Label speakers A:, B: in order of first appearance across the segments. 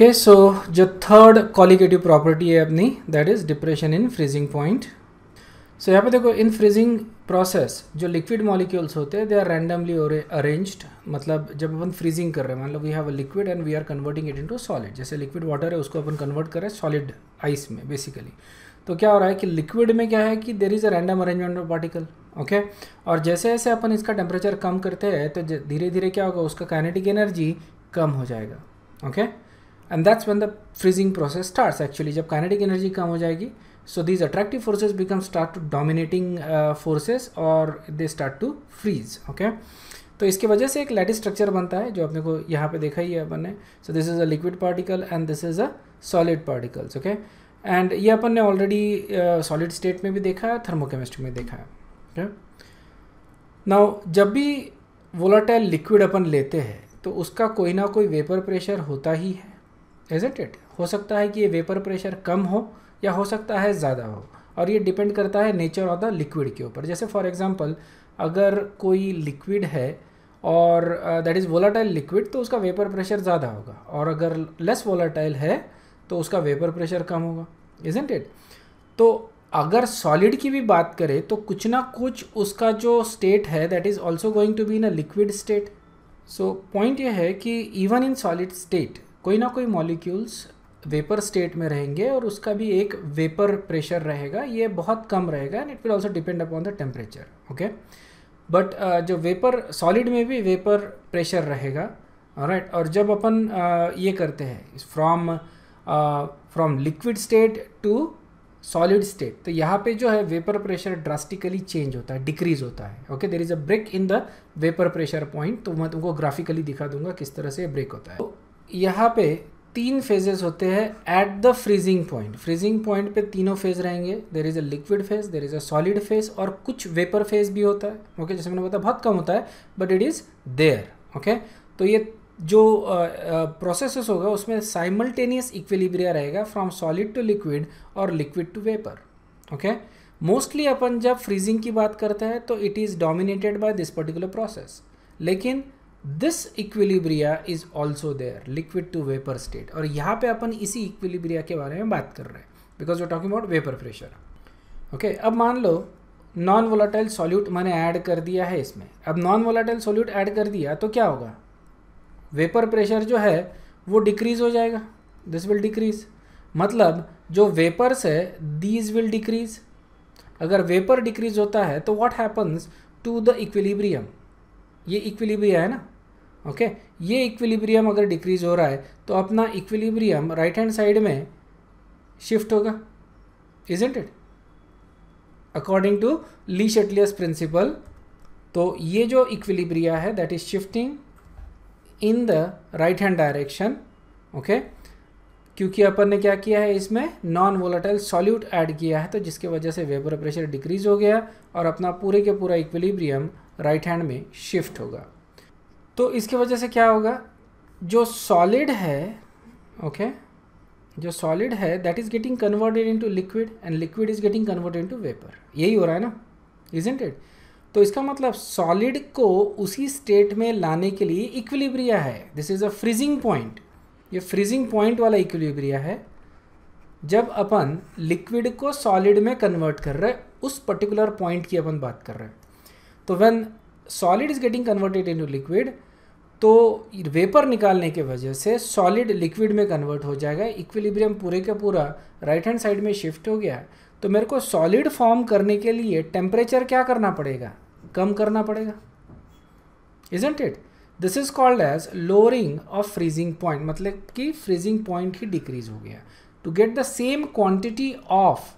A: Okay so जो third colligative property है अपनी that is depression in freezing point so यहाँ पे देखो इन फ्रीजिंग प्रोसेस जो लिक्विड मॉलिक्यूल्स होते हैं दे आर रैंडमली अरेंज्ड मतलब जब अपन फ्रीजिंग कर रहे हैं मतलब we have a liquid and we are converting it into solid जैसे लिक्विड वाटर है उसको अपन कन्वर्ट कर रहे हैं सॉलिड आइस में बेसिकली तो क्या हो रहा है कि लिक्विड में क्या है कि there is a random arrangement of particle okay और जैसे जैसे अपन इसका टेम्परेचर कम करते हैं तो धीरे धीरे क्या होगा उसका काइनेटिक एनर्जी कम हो जाएगा okay okay? And that's when the freezing process start actually जब काइनेटिक एनर्जी कम हो जाएगी so these attractive forces become start to dominating forces और they start to freeze okay तो इसके वजह से एक लैटिस स्ट्रक्चर बनता है जो अपने को यहाँ पे देखा ही है अपन ने so this is a liquid particle and this is a solid particles okay and ये अपन ने ऑलरेडी सॉलिड स्टेट में भी देखा है थर्मोकेमिस्ट्री में देखा है ओके नाउ जब भी वोलाटाइल लिक्विड अपन लेते हैं तो उसका कोई ना कोई वेपर प्रेशर होता ही है इजेंट इट हो सकता है कि ये वेपर प्रेशर कम हो या हो सकता है ज़्यादा हो और ये डिपेंड करता है नेचर ऑफ द लिक्विड के ऊपर जैसे फॉर एग्जांपल अगर कोई लिक्विड है और दैट इज़ वोलाटाइल लिक्विड तो उसका वेपर प्रेशर ज़्यादा होगा और अगर लेस वोलाटाइल है तो उसका वेपर प्रेशर कम होगा इजेंट इट तो अगर सॉलिड की भी बात करें तो कुछ ना कुछ उसका जो स्टेट है that is also going to be in a liquid state so point ये है कि इवन इन सॉलिड स्टेट कोई ना कोई मॉलिक्यूल्स वेपर स्टेट में रहेंगे और उसका भी एक वेपर प्रेशर रहेगा ये बहुत कम रहेगा and it will also depend upon the temperature okay but जो वेपर सॉलिड में भी वेपर प्रेशर रहेगा राइट right? और जब अपन uh, ये करते हैं from from liquid state to solid state तो यहाँ पे जो है वेपर प्रेशर ड्रास्टिकली चेंज होता है डिक्रीज होता है okay there is a break in the vapour pressure point तो मैं तुमको ग्राफिकली दिखा दूंगा किस तरह से ब्रेक होता है तो यहाँ पे तीन फेजेस होते हैं at the freezing point freezing point पे तीनों फेज रहेंगे there is a liquid phase there is a solid phase और कुछ वेपर फेज भी होता है ओके okay, जैसे मैंने बताया बहुत कम होता है but it is there okay तो ये जो uh, होगा उसमें साइमल्टेनियस इक्विलिब्रिया रहेगा फ्रॉम सॉलिड टू लिक्विड और liquid to vapour okay mostly अपन जब फ्रीजिंग की बात करते हैं तो it is dominated by this particular process लेकिन this equilibria is also there liquid to vapour state और यहाँ पे अपन इसी इक्विलिब्रिया के बारे में बात कर रहे हैं because we talking about vapour pressure okay अब मान लो नॉन वोलाटाइल सॉल्यूट मैंने ऐड कर दिया है इसमें अब नॉन वोलाटाइल सॉल्यूट ऐड कर दिया तो क्या होगा वेपर प्रेशर जो है वो डिक्रीज हो जाएगा दिस विल डिक्रीज मतलब जो वेपर्स है दीज विल डिक्रीज अगर वेपर डिक्रीज होता है तो what happens to the equilibrium ये इक्विलिब्रिया है ना ओके ये इक्विलिब्रियम अगर डिक्रीज हो रहा है तो अपना इक्विलिब्रियम राइट हैंड साइड में शिफ्ट होगा is it according to Le Chatelier's principle तो ये जो इक्विलिब्रिया है that is shifting in the right hand direction okay क्योंकि अपन ने क्या किया है इसमें नॉन वोलाटाइल सॉल्यूट ऐड किया है तो जिसके वजह से वेपर प्रेशर डिक्रीज हो गया और अपना पूरे के पूरा इक्विलिब्रियम राइट हैंड में शिफ्ट होगा तो इसकी वजह से क्या होगा जो सॉलिड है ओके जो सॉलिड है that is getting converted into liquid and liquid is getting converted into vapour यही हो रहा है ना इजेंट इट तो इसका मतलब सॉलिड को उसी स्टेट में लाने के लिए इक्विलिब्रिया है this is a freezing point ये फ्रीजिंग पॉइंट वाला इक्विलिब्रिया है जब अपन लिक्विड को सॉलिड में कन्वर्ट कर रहे उस पर्टिकुलर पॉइंट की अपन बात कर रहे हैं तो when solid is getting converted to liquid तो वेपर निकालने के वजह से सॉलिड लिक्विड में कन्वर्ट हो जाएगा इक्विलिब्रियम पूरे का पूरा राइट हैंड साइड में शिफ्ट हो गया तो मेरे को सॉलिड फॉर्म करने के लिए टेम्परेचर क्या करना पड़ेगा कम करना पड़ेगा isn't it this is called as lowering of freezing point मतलब कि फ्रीजिंग पॉइंट ही डिक्रीज हो गया to get the same quantity of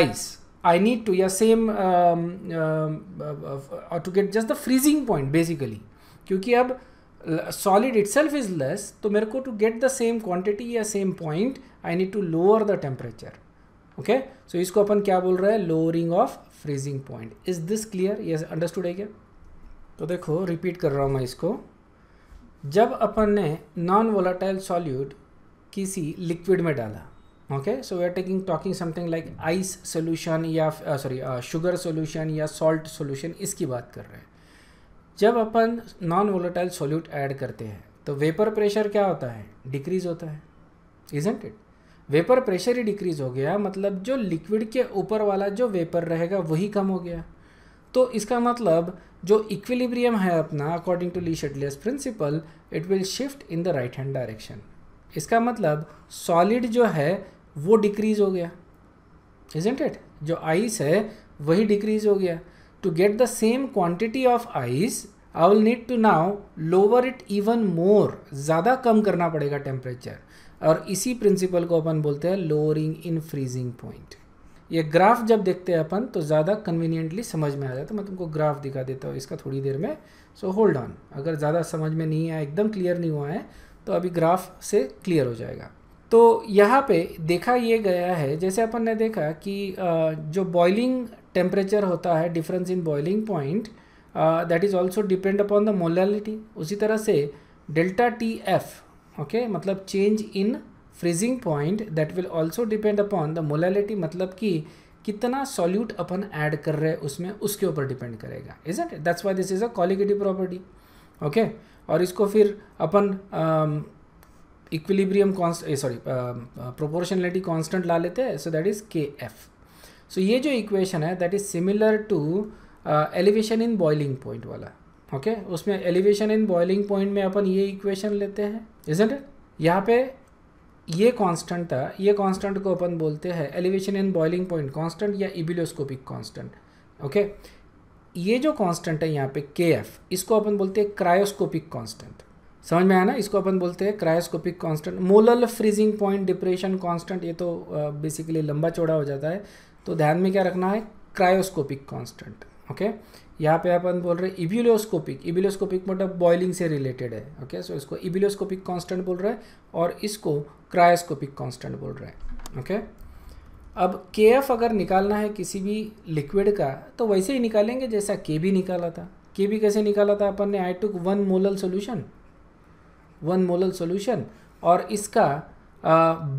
A: ice I need to या same to get just the freezing point basically क्योंकि अब solid itself is less तो मेरे को to get the same quantity या same point I need to lower the temperature okay so इसको अपन क्या बोल रहे हैं lowering of freezing point is this clear ये अंडरस्टूड है क्या तो देखो रिपीट कर रहा हूँ मैं इसको जब अपन ने नॉन वोलाटाइल सॉल्यूड किसी लिक्विड में डाला okay so we are taking talking something like ice solution या सॉरी शुगर सोल्यूशन या सॉल्ट सोल्यूशन इसकी बात कर रहे हैं जब अपन नॉन वोलेटाइल सोल्यूट ऐड करते हैं तो वेपर प्रेशर क्या होता है डिक्रीज होता है इजेंट इट वेपर प्रेशर ही डिक्रीज हो गया मतलब जो लिक्विड के ऊपर वाला जो वेपर रहेगा वही कम हो गया तो इसका मतलब जो इक्विलिब्रियम है अपना according to Le Chatelier's principle it will shift in the right hand direction इसका मतलब सॉलिड जो है वो डिक्रीज हो गया इजेंट इट जो आइस है वही डिक्रीज हो गया To get the same quantity of ice, I will need to now lower it even more ज़्यादा कम करना पड़ेगा टेम्परेचर और इसी प्रिंसिपल को अपन बोलते हैं लोअरिंग इन फ्रीजिंग पॉइंट ये ग्राफ जब देखते हैं अपन तो ज़्यादा कन्वीनियंटली समझ में आ जाता है तो मैं तुमको ग्राफ दिखा देता हूँ इसका थोड़ी देर में सो होल्ड ऑन अगर ज़्यादा समझ में नहीं आया एकदम क्लियर नहीं हुआ है तो अभी ग्राफ से क्लियर हो जाएगा तो यहाँ पे देखा ये गया है जैसे अपन ने देखा कि जो बॉइलिंग टेम्परेचर होता है difference in boiling point that is also depend upon the molality उसी तरह से डेल्टा टी एफ ओके मतलब change in freezing point that will also depend upon the molality मतलब कि कितना सॉल्यूट अपन ऐड कर रहे हैं उसमें उसके ऊपर डिपेंड करेगा is it that's why this is a colligative property okay और इसको फिर अपन equilibrium const sorry proportionality constant ला लेते हैं so that is K F so so, ये जो इक्वेशन है that is similar to elevation in boiling point वाला ओके okay? उसमें एलिवेशन इन बॉइलिंग पॉइंट में अपन ये इक्वेशन लेते हैं इजेंट यहाँ पे ये कांस्टेंट था ये कांस्टेंट को अपन बोलते हैं elevation in boiling point constant या इबिलोस्कोपिक कांस्टेंट ओके ये जो कांस्टेंट है यहाँ पे के एफ इसको अपन बोलते हैं क्रायोस्कोपिक कांस्टेंट समझ में आया ना इसको अपन बोलते हैं cryoscopic constant molal freezing point depression constant ये तो बेसिकली uh, लंबा चौड़ा हो जाता है तो ध्यान में क्या रखना है क्रायोस्कोपिक कांस्टेंट ओके यहाँ पे अपन बोल रहे हैं इबिलोस्कोपिक इबिलोस्कोपिक मतलब बॉइलिंग से रिलेटेड है ओके okay? सो so इसको इबिलोस्कोपिक कांस्टेंट बोल रहे हैं और इसको क्रायोस्कोपिक कांस्टेंट बोल रहे हैं ओके okay? अब के अगर निकालना है किसी भी लिक्विड का तो वैसे ही निकालेंगे जैसा के भी निकाला था के भी कैसे निकाला था अपन ने I took one molal solution one molal solution और इसका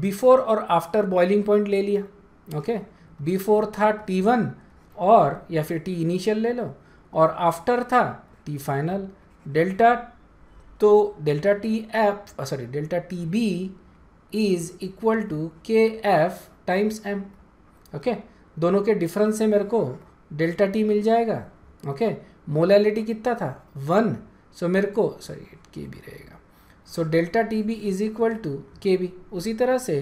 A: बिफोर और आफ्टर बॉइलिंग पॉइंट ले लिया ओके okay? बी फोर था टी वन और या फिर टी इनिशियल ले लो और आफ्टर था टी फाइनल डेल्टा तो delta T F sorry delta T B is equal to K F times M okay दोनों के डिफरेंस से मेरे को डेल्टा टी मिल जाएगा ओके मोलैलिटी कितना था वन सो मेरे को सॉरी के बी रहेगा so delta T B is equal to K B उसी तरह से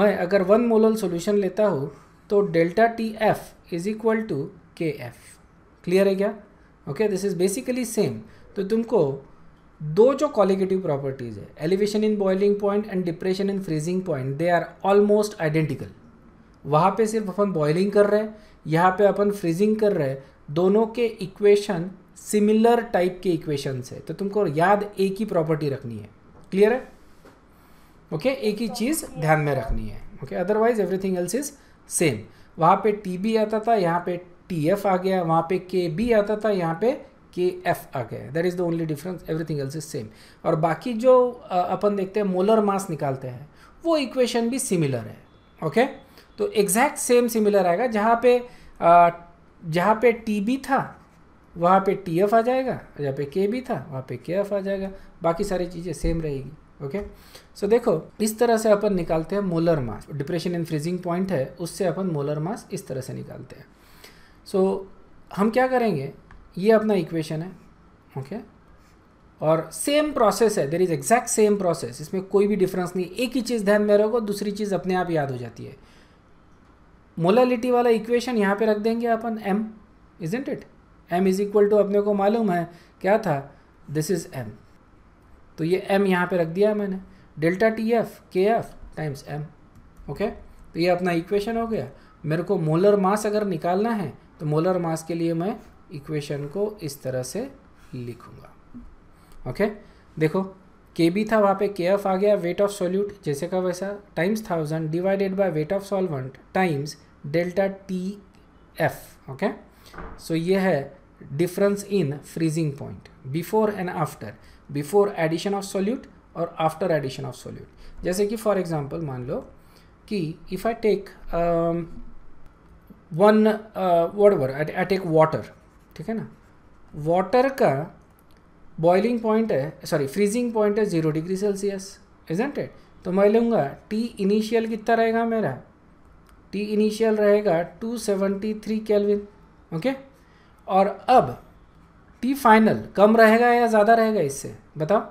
A: मैं अगर वन मोलल सोल्यूशन लेता हूँ तो delta T F is equal to K F clear है क्या okay this is basically same तो तुमको दो जो कॉलिगेटिव प्रॉपर्टीज़ है elevation in boiling point and depression in freezing point they are almost identical वहाँ पे सिर्फ अपन बॉइलिंग कर रहे हैं यहाँ पे अपन फ्रीजिंग कर रहे हैं दोनों के इक्वेशन सिमिलर टाइप के इक्वेशंस है तो तुमको याद एक ही प्रॉपर्टी रखनी है क्लियर है ओके okay? एक ही चीज़ ध्यान में रखनी है okay otherwise everything else is same वहाँ पे टी बी आता था यहाँ पे टी एफ आ गया वहाँ पे के बी आता था यहाँ पे के एफ आ गया that is the only difference everything else is same और बाकी जो अपन देखते हैं मोलर मास निकालते हैं वो इक्वेशन भी सिमिलर है ओके okay? तो एग्जैक्ट सेम सिमिलर आएगा जहाँ पे जहाँ पे टी बी था वहाँ पे टी एफ आ जाएगा जहाँ पे के बी था वहाँ पे के एफ आ जाएगा बाकी सारी चीज़ें सेम रहेगी ओके okay? सो so, देखो इस तरह से अपन निकालते हैं molar mass depression in freezing point है उससे अपन मोलर मास इस तरह से निकालते हैं सो so, हम क्या करेंगे ये अपना इक्वेशन है ओके okay? और सेम प्रोसेस है there is exact same process इसमें कोई भी डिफरेंस नहीं एक ही चीज़ ध्यान में रखो दूसरी चीज़ अपने आप याद हो जाती है मोलालिटी वाला इक्वेशन यहाँ पे रख देंगे अपन isn't it M is equal to अपने को मालूम है क्या था दिस इज़ एम तो ये एम यहाँ पे रख दिया मैंने delta T F K F times M okay तो ये अपना इक्वेशन हो गया मेरे को मोलर मास अगर निकालना है तो मोलर मास के लिए मैं इक्वेशन को इस तरह से लिखूँगा ओके देखो के बी था वहाँ पे के एफ आ गया वेट ऑफ सोल्यूट जैसे का वैसा times thousand divided by weight of solvent times delta T F okay सो ये है difference in freezing point before and after before addition of solute और आफ्टर एडिशन ऑफ सोल्यूट जैसे कि फॉर एग्ज़ाम्पल मान लो कि if I take one whatever I take water ठीक है ना वाटर का बॉइलिंग पॉइंट है सॉरी फ्रीजिंग पॉइंट है zero degree Celsius isn't it तो मैं लूँगा टी इनिशियल कितना रहेगा मेरा टी इनिशियल रहेगा 273 कैलविन ओके और अब टी फाइनल कम रहेगा या ज़्यादा रहेगा इससे बताओ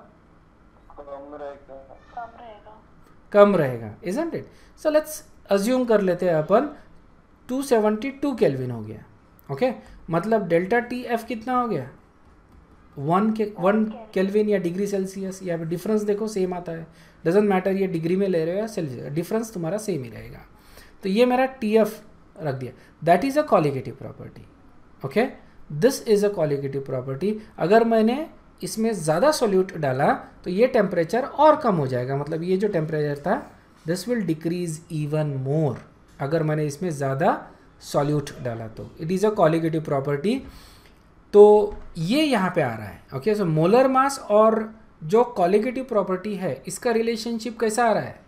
A: कम रहेगा and it so let's assume कर लेते हैं अपन 272 केलविन हो गया ओके okay? मतलब डेल्टा टी एफ कितना हो गया वन के वन केलविन या डिग्री सेल्सियस या फिर डिफरेंस देखो सेम आता है डजेंट मैटर ये डिग्री में ले रहे हो या सेल्सियस डिफरेंस तुम्हारा सेम ही रहेगा तो ये मेरा टी एफ रख दिया that is a colligative property okay this is a colligative property अगर मैंने इसमें ज़्यादा सोल्यूट डाला तो ये टेम्परेचर और कम हो जाएगा मतलब ये जो टेम्परेचर था this will decrease even more अगर मैंने इसमें ज़्यादा सॉल्यूट डाला तो it is a colligative property तो ये यहाँ पे आ रहा है ओके सो मोलर मास और जो क्वालिगेटिव प्रॉपर्टी है इसका रिलेशनशिप कैसा आ रहा है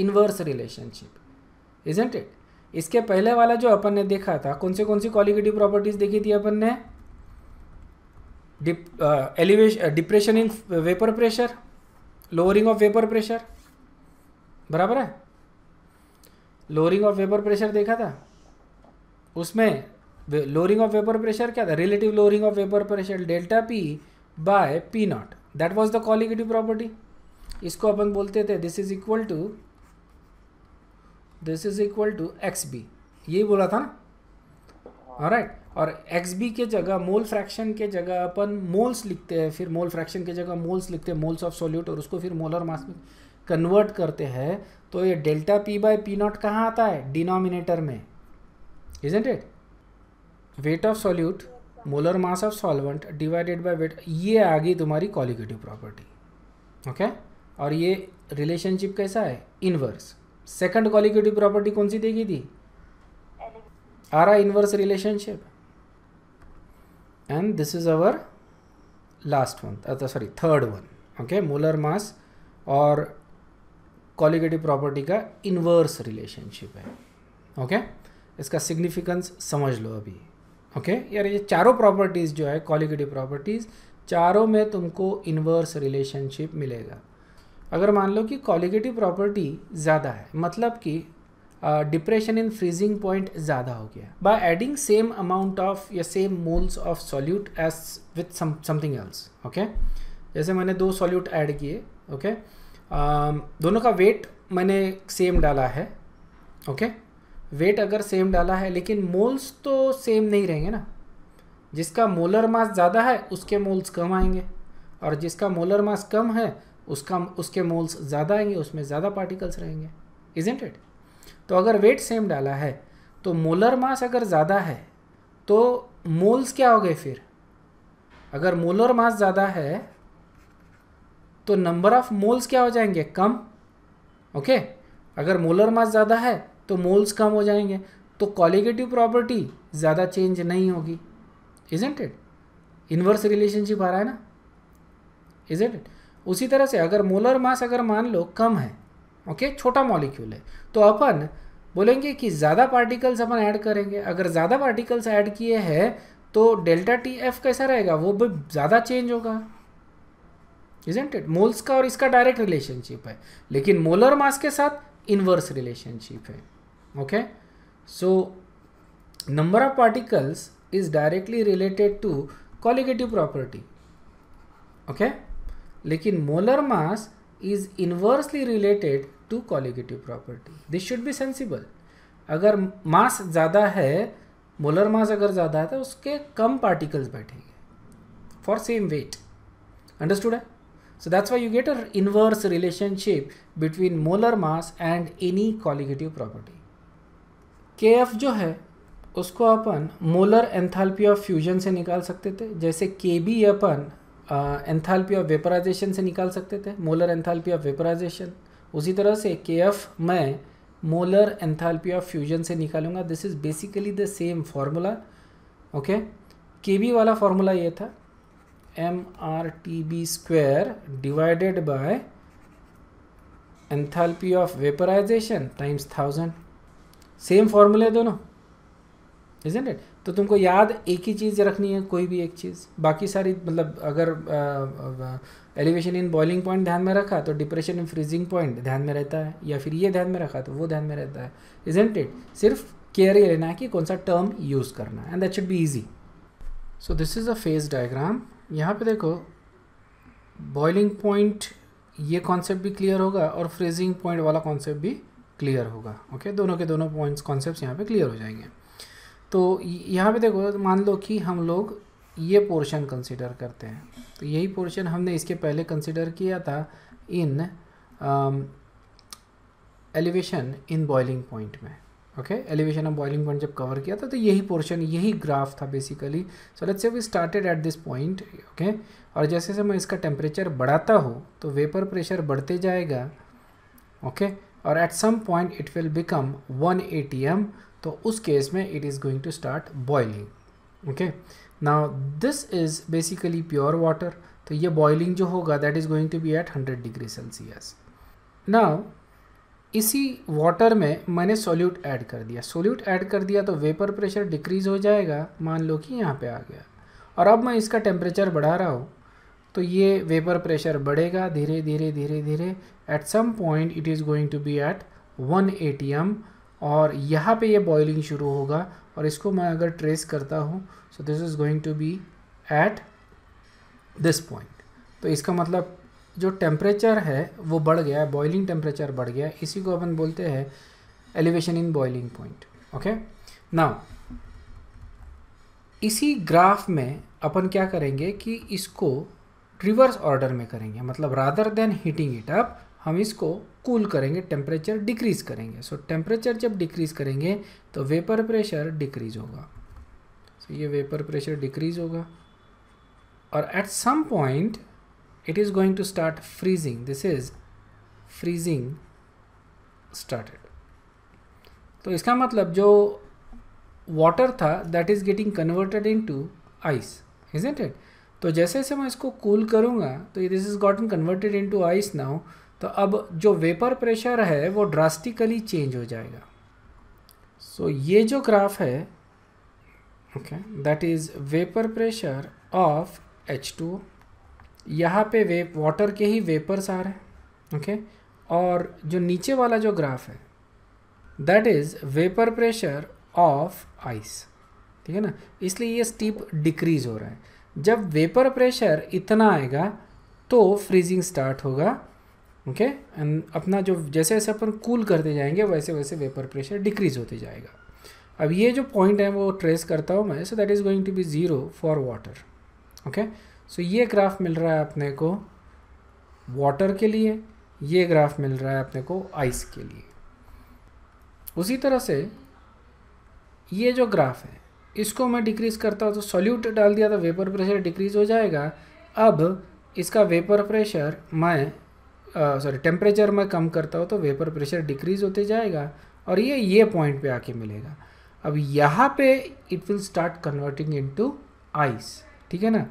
A: इन्वर्स रिलेशनशिप इजेंट इट इसके पहले वाला जो अपन ने देखा था कौन से कौन सी क्वालिगेटिव प्रॉपर्टीज़ देखी थी अपन ने dip, depression in vapour pressure lowering of vapour pressure बराबर है लोअरिंग ऑफ वेपर प्रेशर देखा था उसमें लोअरिंग ऑफ वेपर प्रेशर क्या था relative lowering of vapour pressure delta P by P naught that was the colligative property इसको अपन बोलते थे this is equal to this is equal to X B यही बोला था ना राइट और एक्स बी के जगह मोल फ्रैक्शन के जगह अपन मोल्स लिखते हैं फिर मोल फ्रैक्शन के जगह मोल्स लिखते हैं मोल्स ऑफ सोल्यूट और उसको फिर मोलर मास में कन्वर्ट करते हैं तो ये delta P by P naught कहाँ आता है डिनोमिनेटर में isn't it weight of solute molar mass of solvent divided by weight ये आ गई तुम्हारी कॉलिगेटिव प्रॉपर्टी ओके और ये रिलेशनशिप कैसा है इनवर्स सेकंड कॉलिगेटिव प्रॉपर्टी कौन सी देगी थी आ रहा inverse relationship and this is our last one uh, sorry third one okay molar mass और कॉलिगेटिव प्रॉपर्टी का इन्वर्स रिलेशनशिप है ओके okay? इसका सिग्निफिकेंस समझ लो अभी ओके okay? यार ये चारों प्रॉपर्टीज़ जो है कॉलिगेटिव प्रॉपर्टीज़ चारों में तुमको इन्वर्स रिलेशनशिप मिलेगा अगर मान लो कि कॉलिगेटिव प्रॉपर्टी ज़्यादा है मतलब कि डिप्रेशन इन फ्रीजिंग पॉइंट ज़्यादा हो गया by adding same amount of या same moles of solute as with something else okay जैसे मैंने दो सॉल्यूट ऐड किए ओके um, दोनों का वेट मैंने सेम डाला है ओके okay? वेट अगर सेम डाला है लेकिन मोल्स तो सेम नहीं रहेंगे ना जिसका मोलर मास ज़्यादा है उसके मोल्स कम आएंगे और जिसका मोलर मास कम है उसका उसके मोल्स ज़्यादा आएंगे उसमें ज़्यादा पार्टिकल्स रहेंगे इजेंट इट तो अगर वेट सेम डाला है तो मोलर मास अगर ज़्यादा है तो मोल्स क्या हो गए फिर अगर मोलर मास ज़्यादा है तो नंबर ऑफ मोल्स क्या हो जाएंगे कम ओके okay? अगर मोलर मास ज़्यादा है तो मोल्स कम हो जाएंगे तो कॉलिगेटिव प्रॉपर्टी ज़्यादा चेंज नहीं होगी इजेंट इट इन्वर्स रिलेशनशिप आ रहा है ना इजेंट इट उसी तरह से अगर मोलर मास अगर मान लो कम है ओके छोटा मॉलिक्यूल है तो अपन बोलेंगे कि ज़्यादा पार्टिकल्स अपन ऐड करेंगे अगर ज़्यादा पार्टिकल्स ऐड किए हैं तो डेल्टा टी एफ कैसा रहेगा वो भी ज़्यादा चेंज होगा इजेंट इट मोल्स का और इसका डायरेक्ट रिलेशनशिप है लेकिन मोलर मास के साथ इनवर्स रिलेशनशिप है okay so number of particles is directly related to colligative property okay लेकिन molar mass is inversely related to colligative property this should be sensible अगर मास ज़्यादा है molar mass अगर ज़्यादा है तो उसके कम पार्टिकल्स बैठेंगे फॉर सेम वेट अंडरस्टूड है so that's why you get a inverse relationship between molar mass and any colligative property K F जो है उसको अपन मोलर एंथैल्पी ऑफ फ्यूजन से निकाल सकते थे जैसे के बी अपन एंथैल्पी ऑफ वेपराइजेशन से निकाल सकते थे मोलर एंथैल्पी ऑफ वेपराइजेशन उसी तरह से के एफ मैं मोलर एंथैल्पी ऑफ फ्यूजन से निकालूंगा this is basically the same formula okay K B वाला फार्मूला ये था M R T B square divided by enthalpy of vaporization times thousand same फार्मूले दोनों इजेंट इट तो तुमको याद एक ही चीज़ रखनी है कोई भी एक चीज़ बाकी सारी मतलब अगर आ, आ, आ, एलिवेशन इन बॉइलिंग पॉइंट ध्यान में रखा तो डिप्रेशन इन फ्रीजिंग पॉइंट ध्यान में रहता है या फिर ये ध्यान में रखा तो वो ध्यान में रहता है इजेंट इट सिर्फ केयर ही लेना है कि कौन सा टर्म यूज़ करना है and that should be easy so this is a phase diagram यहाँ पे देखो बॉइलिंग पॉइंट ये कॉन्सेप्ट भी क्लियर होगा और फ्रीजिंग पॉइंट वाला कॉन्सेप्ट भी क्लियर होगा ओके okay? दोनों के दोनों पॉइंट्स कॉन्सेप्ट यहाँ पे क्लियर हो जाएंगे तो यहाँ पे देखो मान लो कि हम लोग ये पोर्शन कंसिडर करते हैं तो यही पोर्शन हमने इसके पहले कंसिडर किया था in elevation in boiling point में okay elevation of boiling point जब कवर किया था तो यही पोर्शन यही ग्राफ था basically so let's say we started at this point okay और जैसे जैसे मैं इसका टेम्परेचर बढ़ाता हूँ तो वेपर प्रेशर बढ़ते जाएगा ओके okay? और at some point it will become one a तो उस केस में it is going to start boiling okay now this is basically pure water तो ये बॉइलिंग जो होगा that is going to be at hundred degree Celsius now इसी water में मैंने सोल्यूट ऐड कर दिया सोल्यूट ऐड कर दिया तो वेपर प्रेशर डिक्रीज़ हो जाएगा मान लो कि यहाँ पे आ गया और अब मैं इसका टेम्परेचर बढ़ा रहा हूँ तो ये वेपर प्रेशर बढ़ेगा धीरे धीरे धीरे धीरे at some point it is going to be at one a और यहाँ पे ये बॉइलिंग शुरू होगा और इसको मैं अगर ट्रेस करता हूँ so this is going to be at this point तो इसका मतलब जो टेम्परेचर है वो बढ़ गया है बॉइलिंग टेम्परेचर बढ़ गया इसी को अपन बोलते हैं elevation in boiling point okay now इसी ग्राफ में अपन क्या करेंगे कि इसको रिवर्स ऑर्डर में करेंगे मतलब rather than heating it up हम इसको कूल cool करेंगे टेम्परेचर डिक्रीज करेंगे सो so, टेम्परेचर जब डिक्रीज करेंगे तो वेपर प्रेशर डिक्रीज होगा तो ये वेपर प्रेशर डिक्रीज होगा और at some point it is going to start freezing this is freezing started तो इसका मतलब जो वाटर था that is getting converted into ice isn't it तो जैसे जैसे मैं इसको कूल cool करूँगा तो this is gotten converted into ice now तो अब जो वेपर प्रेशर है वो ड्रास्टिकली चेंज हो जाएगा सो so, ये जो ग्राफ है okay that is vapor pressure of H2O यहाँ पे वेप वाटर के ही वेपर्स आ रहे हैं ओके और जो नीचे वाला जो ग्राफ है that is vapour pressure of ice ठीक है ना इसलिए ये स्टीप डिक्रीज हो रहा है जब वेपर प्रेशर इतना आएगा तो फ्रीजिंग स्टार्ट होगा ओके okay? एंड अपना जो जैसे जैसे अपन कूल करते जाएंगे वैसे वैसे वेपर प्रेशर डिक्रीज होते जाएगा अब ये जो पॉइंट है वो ट्रेस करता हूँ मैं so that is going to be zero for water okay सो ये ग्राफ मिल रहा है अपने को वाटर के लिए ये ग्राफ मिल रहा है अपने को आइस के लिए उसी तरह से ये जो ग्राफ है इसको मैं डिक्रीज करता हूँ तो सॉल्यूट डाल दिया तो वेपर प्रेशर डिक्रीज हो जाएगा अब इसका वेपर प्रेशर मैं सॉरी टेम्परेचर मैं कम करता हूँ तो वेपर प्रेशर डिक्रीज होते जाएगा और ये ये पॉइंट पे आके मिलेगा अब यहाँ पे it will start converting into ice ठीक है ना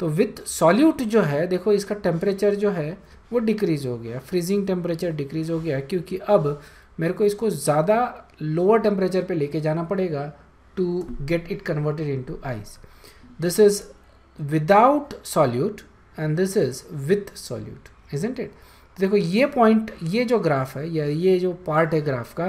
A: तो विथ सॉल्यूट जो है देखो इसका टेम्परेचर जो है वो डिक्रीज़ हो गया फ्रीजिंग टेम्परेचर डिक्रीज़ हो गया क्योंकि अब मेरे को इसको ज़्यादा लोअर टेम्परेचर पे लेके जाना पड़ेगा to get it converted into ice this is without solute and this is with solute isn't it देखो ये पॉइंट ये जो ग्राफ है या ये जो पार्ट है ग्राफ का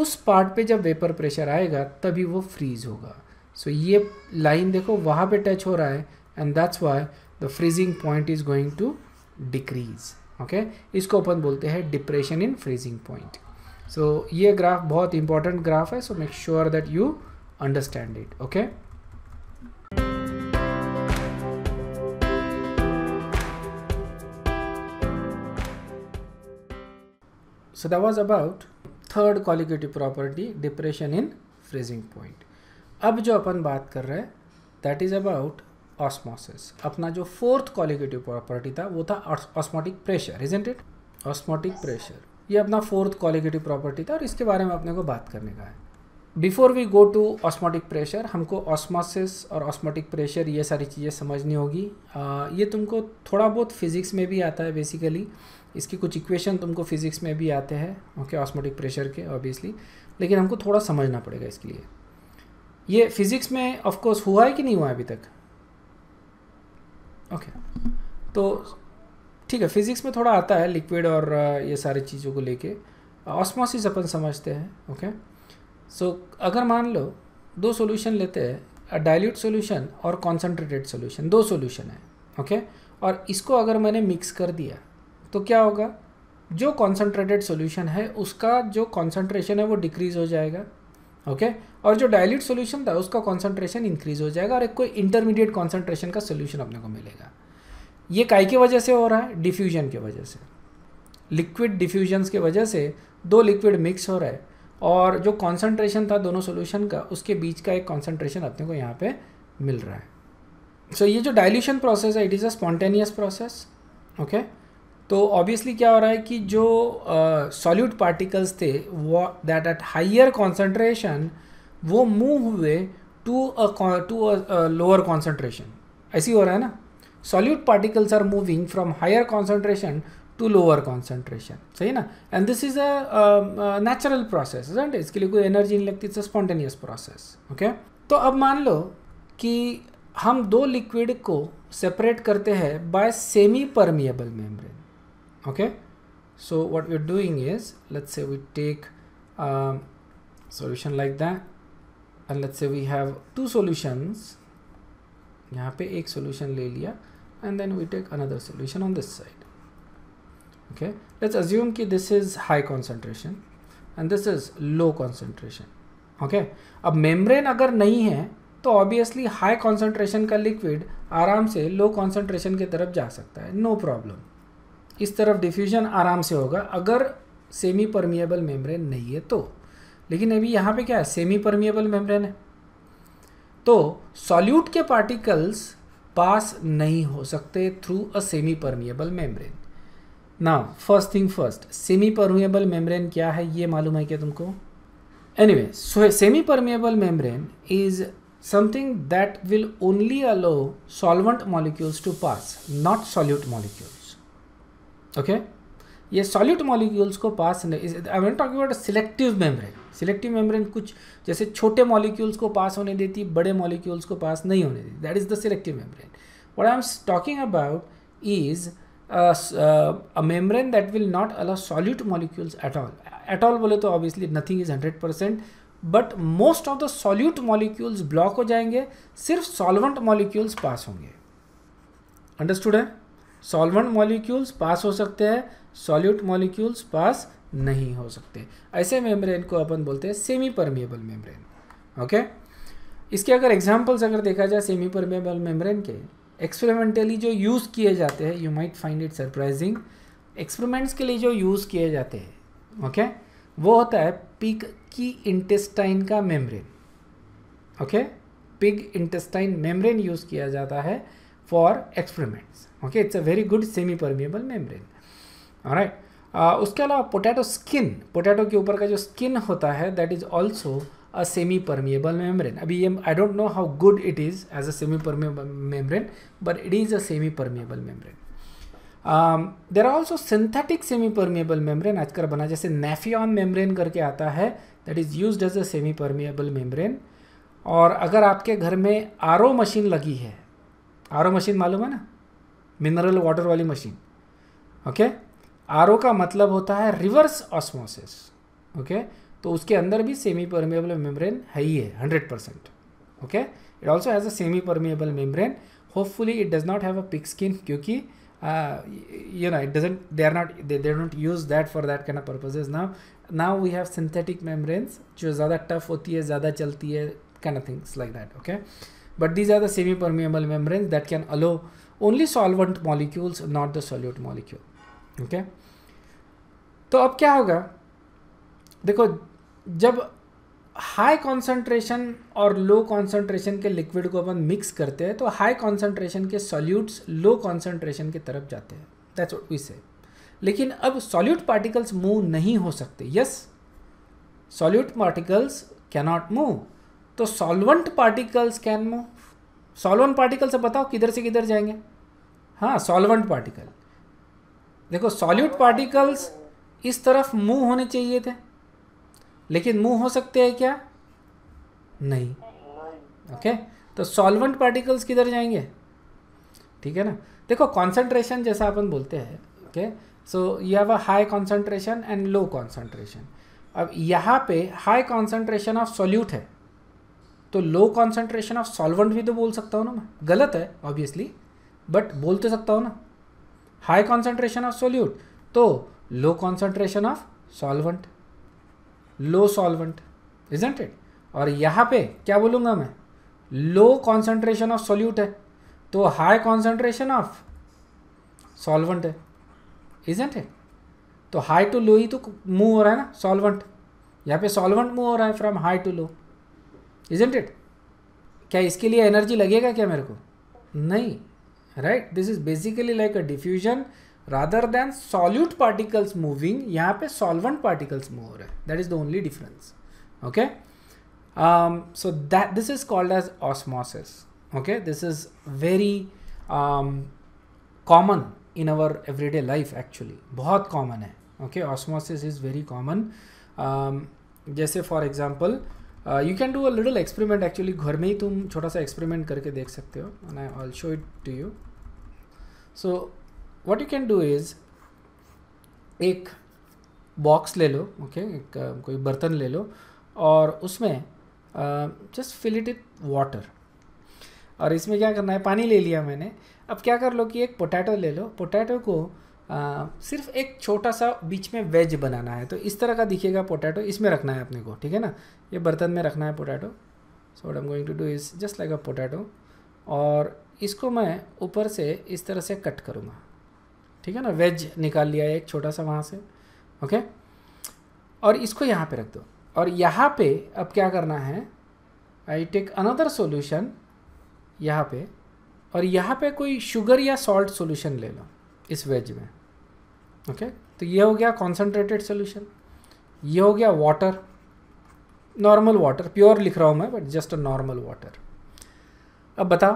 A: उस पार्ट पे जब वेपर प्रेशर आएगा तभी वो फ्रीज होगा सो so, ये लाइन देखो वहाँ पे टच हो रहा है and that's why the freezing point is going to decrease okay इसको अपन बोलते हैं depression in freezing point so ये ग्राफ बहुत इंपॉर्टेंट ग्राफ है so make sure that you understand it okay So that was about third colligative property depression in freezing point अब जो अपन बात कर रहे हैं दैट इज़ अबाउट ऑस्मोसिस अपना जो फोर्थ क्वालिकेटिव प्रॉपर्टी था वो था osmotic pressure isn't it osmotic pressure ये अपना फोर्थ क्वालिकेटिव प्रॉपर्टी था और इसके बारे में अपने को बात करने का है before we go to osmotic pressure हमको ऑस्मोसिस और ऑस्मोटिक प्रेशर ये सारी चीज़ें समझनी होगी ये तुमको थोड़ा बहुत फिजिक्स में भी आता है बेसिकली इसकी कुछ इक्वेशन तुमको फिज़िक्स में भी आते हैं ओके ऑस्मोटिक प्रेशर के ऑब्वियसली लेकिन हमको थोड़ा समझना पड़ेगा इसके लिए ये फिज़िक्स में ऑफकोर्स हुआ है कि नहीं हुआ है अभी तक ओके तो ठीक है फिज़िक्स में थोड़ा आता है लिक्विड और uh, ये सारी चीज़ों को लेके ऑस्मोसिस अपन समझते हैं ओके सो अगर मान लो दो सॉल्यूशन लेते हैं डायल्यूट सॉल्यूशन और कॉन्सेंट्रेटेड सॉल्यूशन दो सॉल्यूशन है ओके और इसको अगर मैंने मिक्स कर दिया तो क्या होगा जो कॉन्सनट्रेटेड सोल्यूशन है उसका जो कॉन्सनट्रेशन है वो डिक्रीज़ हो जाएगा ओके okay? और जो डायल्यूट सोल्यूशन था उसका कॉन्सनट्रेशन इंक्रीज़ हो जाएगा और एक कोई इंटरमीडिएट कॉन्सेंट्रेशन का सोल्यूशन अपने को मिलेगा ये काय की वजह से हो रहा है डिफ्यूजन की वजह से लिक्विड डिफ्यूजन्स की वजह से दो लिक्विड मिक्स हो रहा है और जो कॉन्सनट्रेशन था दोनों सोल्यूशन का उसके बीच का एक कॉन्सनट्रेशन अपने को यहाँ पर मिल रहा है सो so, ये जो डायल्यूशन प्रोसेस है it is a spontaneous process okay तो ऑब्वियसली क्या हो रहा है कि जो सॉल्यूट uh, पार्टिकल्स थे वो दैट एट हाइयर कॉन्सेंट्रेशन वो मूव हुए to a to a lower concentration ऐसी हो रहा है ना solute particles are moving from higher concentration to lower concentration सही ना and this is a natural process right इसके लिए कोई एनर्जी नहीं लगती इट्स स्पॉन्टेनियस प्रोसेस ओके तो अब मान लो कि हम दो लिक्विड को सेपरेट करते हैं by semi permeable membrane okay so what we're doing is let's say we take um, solution like that and let's say we have two solutions यहाँ पे एक solution ले लिया and then we take another solution on this side okay let's assume कि this is high concentration and this is low concentration okay अब membrane अगर नहीं है तो ऑब्वियसली हाई कॉन्सेंट्रेशन का लिक्विड आराम से लो कॉन्सेंट्रेशन की तरफ जा सकता है नो no प्रॉब्लम इस तरफ डिफ्यूजन आराम से होगा अगर सेमी परमिएबल मेम्ब्रेन नहीं है तो लेकिन अभी यहाँ पे क्या है सेमी परमिएबल मेम्ब्रेन है तो सॉल्यूट के पार्टिकल्स पास नहीं हो सकते through a semi permeable membrane now first thing first semi permeable membrane क्या है ये मालूम है क्या तुमको anyway way semi permeable membrane is something that will only allow solvent molecules to pass not solute molecule okay ये solid molecules को pass I won't talk about selective membrane selective membrane कुछ जैसे छोटे मॉलिक्यूल्स को पास होने देती बड़े molecules को पास नहीं होने देती that is the selective membrane what I am talking about is a membrane that will not allow solute molecules at all at all बोले तो obviously nothing is hundred percent but most of the solute molecules block हो जाएंगे सिर्फ solvent molecules पास होंगे understood है solvent molecules पास हो सकते हैं सॉल्यूट मॉलिक्यूल्स पास नहीं हो सकते ऐसे मेम्ब्रेन को अपन बोलते हैं सेमी परमिएबल मेम्ब्रेन ओके इसके अगर एग्जाम्पल्स अगर देखा जाए सेमी परमिएबल मेम्ब्रेन के एक्सपेरिमेंटली जो यूज़ किए जाते हैं you might find it surprising experiments के लिए जो यूज़ किए जाते हैं ओके वो होता है पिग की इंटेस्टाइन का membrane okay pig intestine membrane use किया जाता है for experiments okay it's a very good semi permeable membrane. All right. Uh, उसके अलावा पोटैटो स्किन पोटैटो के ऊपर का जो स्किन होता है that is also a semi permeable membrane अभी ये I don't know how good it is as a semi permeable membrane but it is a semi permeable membrane there are also synthetic semi permeable membrane आजकल बना जैसे Nafion membrane करके आता है that is use as a semi permeable membrane और अगर आपके घर में आर ओ मशीन लगी है आर मशीन मालूम है ना मिनरल वाटर वाली मशीन ओके आर का मतलब होता है रिवर्स ऑस्मोसिस ओके तो उसके अंदर भी सेमी परमिएबल मेम्ब्रेन है ही है hundred percent okay it also has a semi permeable membrane hopefully it does not have a pick skin क्योंकि you know it doesn't they are not they don't use that for that can kind of now we have synthetic have जो ज़्यादा tough होती है ज़्यादा चलती है can things like that okay But these are the semi-permeable membranes that can allow only solvent molecules, not the solute molecule. Okay okay? तो अब क्या होगा देखो जब हाई कॉन्सेंट्रेशन और लो कॉन्सेंट्रेशन के लिक्विड को अपन मिक्स करते हैं तो हाई कॉन्सेंट्रेशन के सॉल्यूट्स लो कॉन्सेंट्रेशन की तरफ जाते हैं दैट्स व्हाट वी से लेकिन अब सॉल्यूट पार्टिकल्स मूव नहीं हो सकते yes solute particles cannot move तो solvent particles can move solvent particles अब बताओ किधर से किधर जाएंगे हाँ सॉल्वेंट पार्टिकल देखो सॉल्यूट पार्टिकल्स इस तरफ मूव होने चाहिए थे लेकिन मूव हो सकते हैं क्या नहीं ओके okay? तो सॉल्वेंट पार्टिकल्स किधर जाएंगे ठीक है ना देखो कॉन्सेंट्रेशन जैसा अपन बोलते हैं okay so you have a high concentration and low concentration अब यहाँ पे हाई कॉन्सेंट्रेशन ऑफ सॉल्यूट है तो लो कॉन्सेंट्रेशन ऑफ सॉल्वेंट भी तो बोल सकता हूँ ना मैं गलत है ऑब्वियसली बट बोल तो सकता हूँ ना हाई कॉन्सेंट्रेशन ऑफ सोल्यूट तो low concentration of solvent low solvent isn't it और यहाँ पे क्या बोलूँगा मैं लो कॉन्सेंट्रेशन ऑफ सोल्यूट है तो हाई कॉन्सेंट्रेशन ऑफ सॉल्वेंट है इजेंट इट तो हाई टू लो ही तो मूव हो रहा है ना सॉल्वेंट यहाँ पे सॉल्वेंट मूव हो रहा है from high to low isn't it क्या इसके लिए एनर्जी लगेगा क्या मेरे को नहीं right this is basically like a diffusion rather than solute particles moving यहाँ पे सॉल्वेंट पार्टिकल्स मूव हो रहे हैं that is the only difference okay so that this is called as osmosis okay this is very common in our everyday life actually बहुत common है okay osmosis is very common जैसे for example you can do a little experiment actually घर में ही तुम छोटा सा experiment करके देख सकते हो and I'll show it to you so what you can do is एक बॉक्स ले लो ओके okay? एक uh, कोई बर्तन ले लो और उसमें just fill it with water और इसमें क्या करना है पानी ले लिया मैंने अब क्या कर लो कि एक पोटैटो ले लो पोटैटो को आ, सिर्फ एक छोटा सा बीच में वेज बनाना है तो इस तरह का दिखेगा पोटैटो इसमें रखना है अपने को ठीक है ना ये बर्तन में रखना है potato so what am going to do is just like a potato और इसको मैं ऊपर से इस तरह से कट करूँगा ठीक है ना वेज निकाल लिया है एक छोटा सा वहाँ से ओके और इसको यहाँ पे रख दो और यहाँ पे अब क्या करना है आई टेक अनदर सोल्यूशन यहाँ पे और यहाँ पे कोई शुगर या सॉल्ट सोल्यूशन ले लो इस वेज में ओके तो ये हो गया कॉन्सेंट्रेटेड सोल्यूशन ये हो गया वाटर नॉर्मल वाटर प्योर लिख रहा हूँ मैं but just a normal water अब बताओ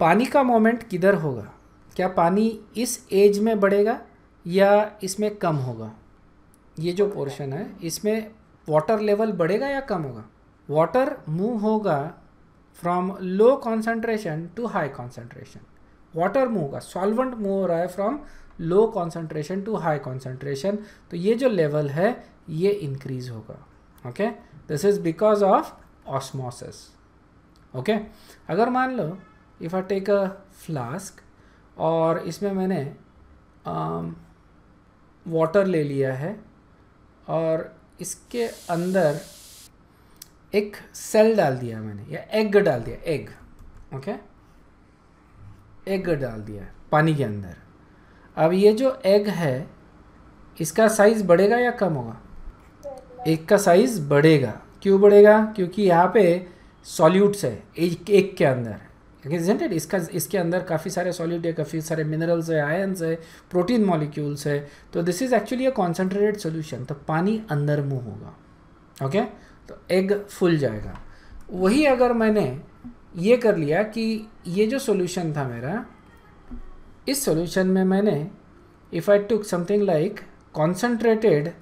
A: पानी का मोमेंट किधर होगा क्या पानी इस एज में बढ़ेगा या इसमें कम होगा ये जो पोर्शन है इसमें वाटर लेवल बढ़ेगा या कम होगा वाटर मूव होगा from low concentration to high concentration water move होगा सॉल्वेंट मूव हो रहा है from low concentration to high concentration तो ये जो लेवल है ये इंक्रीज होगा okay this is because of osmosis okay अगर मान लो if I take a flask और इसमें मैंने वाटर um, ले लिया है और इसके अंदर एक सेल डाल दिया मैंने या एग डाल दिया एग ओके okay? एग डाल दिया पानी के अंदर अब ये जो एग है इसका साइज़ बढ़ेगा या कम होगा एग का साइज़ बढ़ेगा क्यों बढ़ेगा क्योंकि यहाँ पे सॉल्यूट्स है एक एक के अंदर इजेंट इसका इसके अंदर काफ़ी सारे सॉल्यूट है काफ़ी सारे मिनरल्स है आयन्स है प्रोटीन मॉलिक्यूल्स है तो this is actually a concentrated solution तो पानी अंदर मुँह होगा ओके तो एग फुल जाएगा वही अगर मैंने ये कर लिया कि ये जो सोल्यूशन था मेरा इस सॉल्यूशन में मैंने if I took something like concentrated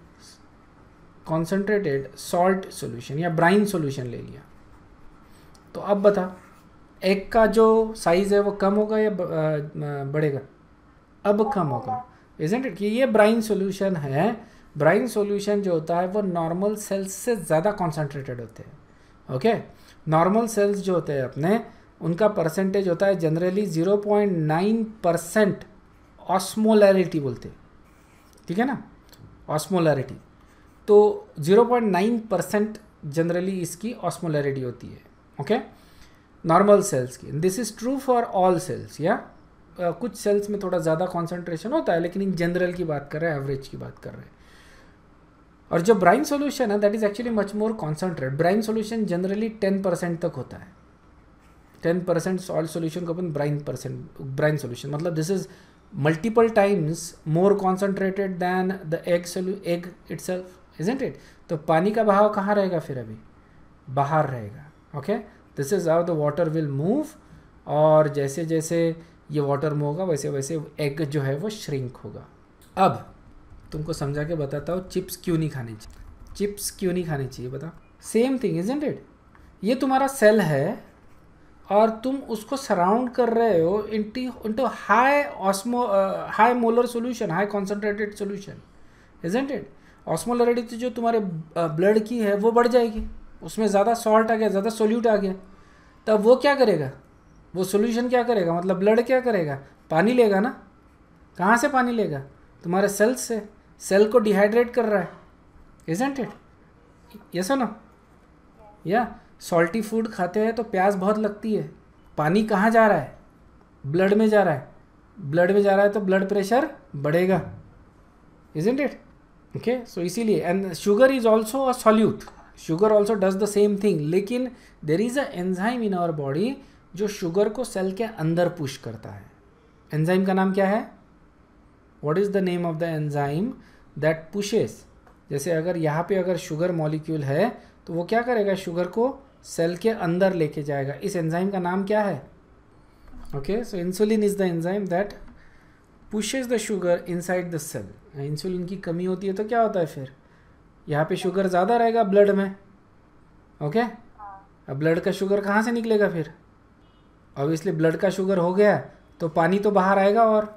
A: concentrated salt solution या ब्राइन सॉल्यूशन ले लिया तो अब बता एग का जो साइज़ है वो कम होगा या बढ़ेगा अब कम होगा इजेंट इट कि ये ब्राइन सॉल्यूशन है ब्राइन सॉल्यूशन जो होता है वो नॉर्मल सेल्स से ज़्यादा कॉन्सेंट्रेटेड होते हैं ओके नॉर्मल सेल्स जो होते हैं अपने उनका परसेंटेज होता है generally zero point nine percent osmolarity बोलते ठीक है ना ऑस्मोलैरिटी तो zero point nine percent generally इसकी ऑस्मोलैरिटी होती है ओके नॉर्मल सेल्स की this is true for all cells या कुछ सेल्स में थोड़ा ज़्यादा कॉन्सेंट्रेशन होता है लेकिन इन जनरल की बात कर रहे हैं एवरेज की बात कर रहे हैं और जो ब्राइन सोल्यूशन है that is actually much more concentrate brine solution generally ten percent तक होता है टेन परसेंट सॉल्ट सोल्यूशन को अपन ब्राइन परसेंट ब्राइन सोल्यूशन मतलब this is times more concentrated than the egg सोल्यू एग इट्स इजेंट इट तो पानी का बहाव कहाँ रहेगा फिर अभी बाहर रहेगा okay this is how the water will move और जैसे जैसे ये वाटर मूव होगा वैसे वैसे एग जो है वो श्रिंक होगा अब तुमको समझा के बताता हूँ चिप्स क्यों नहीं खाने चाहिए चिप्स क्यों नहीं खाने चाहिए बता सेम थिंग इजेंट इट ये तुम्हारा सेल है और तुम उसको सराउंड कर रहे हो इंटी इंटू हाई ऑस्मो high molar solution high concentrated solution isn't it osmolarity जो तुम्हारे ब्लड uh, की है वो बढ़ जाएगी उसमें ज़्यादा सॉल्ट आ गया ज़्यादा सोल्यूट आ गया तब वो क्या करेगा वो सोल्यूशन क्या करेगा मतलब ब्लड क्या करेगा पानी लेगा ना कहाँ से पानी लेगा तुम्हारे सेल्स से सेल को डिहाइड्रेट कर रहा है इजेंट इट यस ना या सॉल्टी फूड खाते हैं तो प्यास बहुत लगती है पानी कहाँ जा रहा है ब्लड में जा रहा है ब्लड में जा रहा है तो ब्लड प्रेशर बढ़ेगा इन इट ओके सो इसीलिए and sugar is also a solute sugar also does the same thing लेकिन there is a enzyme in our body जो शुगर को सेल के अंदर पुश करता है एंजाइम का नाम क्या है what is the name of the enzyme that pushes जैसे अगर यहाँ पे अगर शुगर मॉलिक्यूल है तो वो क्या करेगा शुगर को सेल के अंदर लेके जाएगा इस एंजाइम का नाम क्या है okay so insulin is the enzyme that pushes the sugar inside the cell insulin की कमी होती है तो क्या होता है फिर यहाँ पे शुगर ज़्यादा रहेगा ब्लड में ओके अब ब्लड का शुगर कहाँ से निकलेगा फिर ऑब्वियसली ब्लड का शुगर हो गया तो पानी तो बाहर आएगा और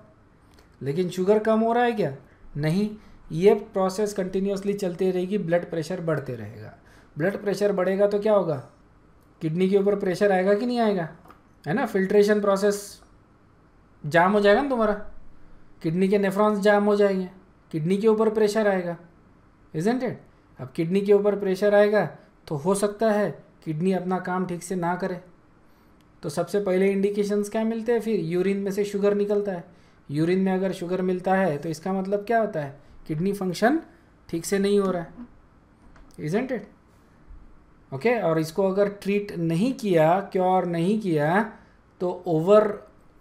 A: लेकिन शुगर कम हो रहा है क्या नहीं ये प्रोसेस कंटिन्यूसली चलती रहेगी ब्लड प्रेशर बढ़ते रहेगा ब्लड प्रेशर बढ़ेगा तो क्या होगा किडनी के ऊपर प्रेशर आएगा कि नहीं आएगा है ना फिल्ट्रेशन प्रोसेस जाम हो जाएगा ना तुम्हारा किडनी के नेफ्रॉन्स जाम हो जाएंगे किडनी के ऊपर प्रेशर आएगा इजेंट इट अब किडनी के ऊपर प्रेशर आएगा तो हो सकता है किडनी अपना काम ठीक से ना करे तो सबसे पहले इंडिकेशंस क्या मिलते हैं फिर यूरिन में से शुगर निकलता है यूरिन में अगर शुगर मिलता है तो इसका मतलब क्या होता है किडनी फंक्शन ठीक से नहीं हो रहा है इजेंट इट ओके okay? और इसको अगर ट्रीट नहीं किया क्योर नहीं किया तो over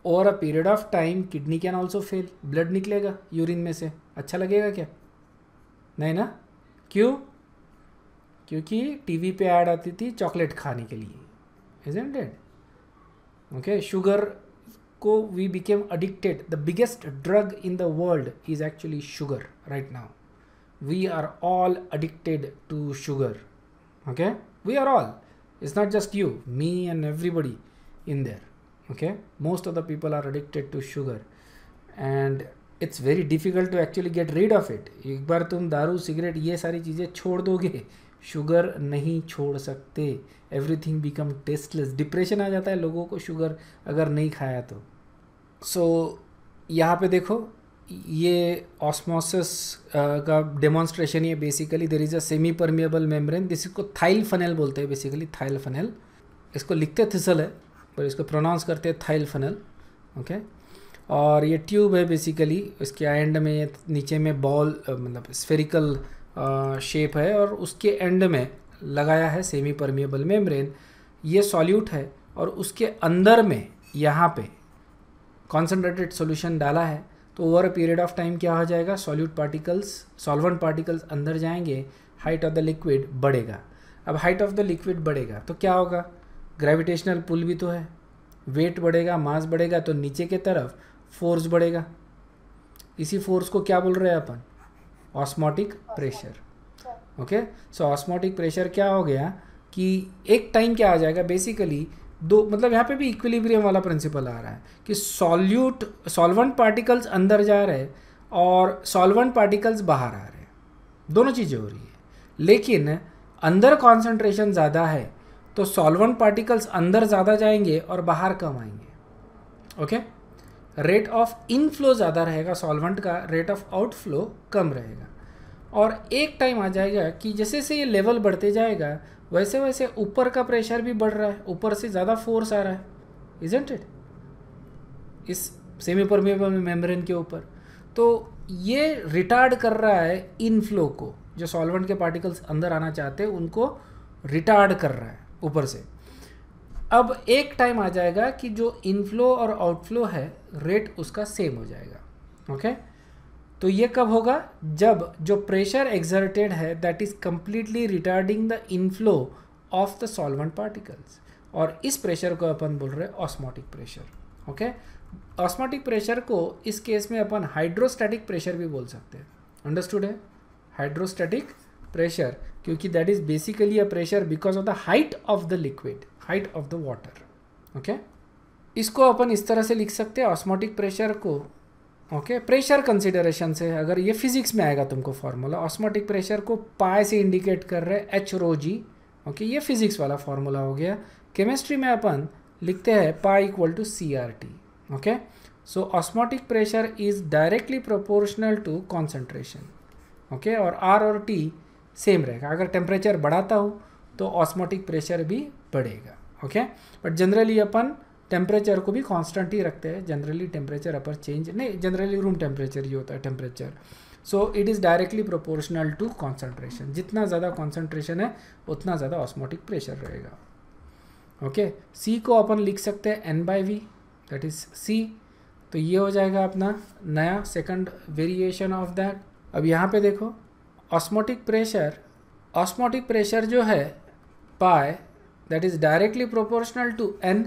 A: over a period of time kidney can also fail blood निकलेगा यूरिन में से अच्छा लगेगा क्या नहीं ना क्यों क्योंकि टीवी पे ऐड आती थी चॉकलेट खाने के लिए is and dead okay sugar को we became addicted the biggest drug in the world is actually sugar right now we are all addicted to sugar okay We are all. It's not just you, me, and everybody in there. Okay, most of the people are addicted to sugar, and it's very difficult to actually get rid of it एक बार तुम दारू cigarette ये सारी चीज़ें छोड़ दोगे sugar नहीं छोड़ सकते एवरीथिंग बिकम टेस्टलेस डिप्रेशन आ जाता है लोगों को शुगर अगर नहीं खाया तो सो so, यहाँ पे देखो ये ऑस्मोसिस का डेमॉन्स्ट्रेशन ये basically there is a semi permeable membrane this इसको थाइल फनल बोलते हैं बेसिकली थाइल फनल इसको लिखते थिसल है पर इसको प्रोनाउंस करते हैं थाइल फनल ओके और ये ट्यूब है बेसिकली इसके एंड में नीचे में बॉल मतलब स्फेरिकल शेप है और उसके एंड में लगाया है सेमी परमिएबल मेम्ब्रेन ये सॉल्यूट है और उसके अंदर में यहाँ पे कॉन्सेंट्रेटेड सोल्यूशन डाला है तो over a period of time क्या हो जाएगा सॉल्यूट पार्टिकल्स सॉल्वेंट पार्टिकल्स अंदर जाएंगे हाइट ऑफ द लिक्विड बढ़ेगा अब हाइट ऑफ द लिक्विड बढ़ेगा तो क्या होगा ग्रेविटेशनल पुल भी तो है वेट बढ़ेगा मास बढ़ेगा तो नीचे के तरफ फोर्स बढ़ेगा इसी फोर्स को क्या बोल रहे हैं अपन osmotic pressure okay so osmotic pressure क्या हो गया कि एक टाइम क्या आ जाएगा बेसिकली दो मतलब यहाँ पे भी इक्विलिब्रियम वाला प्रिंसिपल आ रहा है कि सॉल्यूट सॉल्वेंट पार्टिकल्स अंदर जा रहे हैं और सॉल्वेंट पार्टिकल्स बाहर आ रहे हैं दोनों चीज़ें हो रही है लेकिन अंदर कॉन्सेंट्रेशन ज़्यादा है तो सॉल्वेंट पार्टिकल्स अंदर ज़्यादा जाएंगे और बाहर कम आएंगे ओके रेट ऑफ इनफ्लो ज़्यादा रहेगा सॉल्वेंट का रेट ऑफ आउटफ्लो कम रहेगा और एक टाइम आ जाएगा कि जैसे जैसे ये लेवल बढ़ते जाएगा वैसे वैसे ऊपर का प्रेशर भी बढ़ रहा है ऊपर से ज़्यादा फोर्स आ रहा है इजेंट इट इस सेमी परमेबल मेम्ब्रेन के ऊपर तो ये रिटार्ड कर रहा है इनफ्लो को जो सॉल्वेंट के पार्टिकल्स अंदर आना चाहते हैं उनको रिटार्ड कर रहा है ऊपर से अब एक टाइम आ जाएगा कि जो इनफ्लो और आउटफ्लो है रेट उसका सेम हो जाएगा ओके okay? तो ये कब होगा जब जो प्रेशर एग्जर्टेड है that is completely retarding the inflow of the solvent particles और इस प्रेशर को अपन बोल रहे हैं osmotic pressure okay osmotic pressure को इस केस में अपन हाइड्रोस्टैटिक प्रेशर भी बोल सकते हैं अंडरस्टूड है हाइड्रोस्टैटिक प्रेशर क्योंकि that is basically a pressure because of the height of the liquid height of the water okay इसको अपन इस तरह से लिख सकते हैं ऑस्मोटिक प्रेशर को ओके प्रेशर कंसिडरेशन से अगर ये फिजिक्स में आएगा तुमको फार्मूला ऑस्मोटिक प्रेशर को पाए से इंडिकेट कर रहे एच रो जी ओके ये फिजिक्स वाला फार्मूला हो गया केमिस्ट्री में अपन लिखते हैं pi equal to C R T okay so osmotic pressure is directly proportional to concentration okay और आर और टी सेम रहेगा अगर टेम्परेचर बढ़ाता हो तो ऑस्मोटिक प्रेशर भी बढ़ेगा ओके बट जनरली अपन टेम्परेचर को भी कॉन्स्टेंट ही रखते हैं जनरली टेम्परेचर अपर चेंज नहीं जनरली रूम टेम्परेचर ही होता है temperature so it is directly proportional to concentration जितना ज़्यादा कॉन्सेंट्रेशन है उतना ज़्यादा ऑस्मोटिक प्रेशर रहेगा ओके okay? सी को अपन लिख सकते हैं n by V that is C तो ये हो जाएगा अपना नया सेकंड वेरिएशन ऑफ दैट अब यहाँ पे देखो ऑस्मोटिक प्रेशर ऑस्मोटिक प्रेशर जो है pi that is directly proportional to n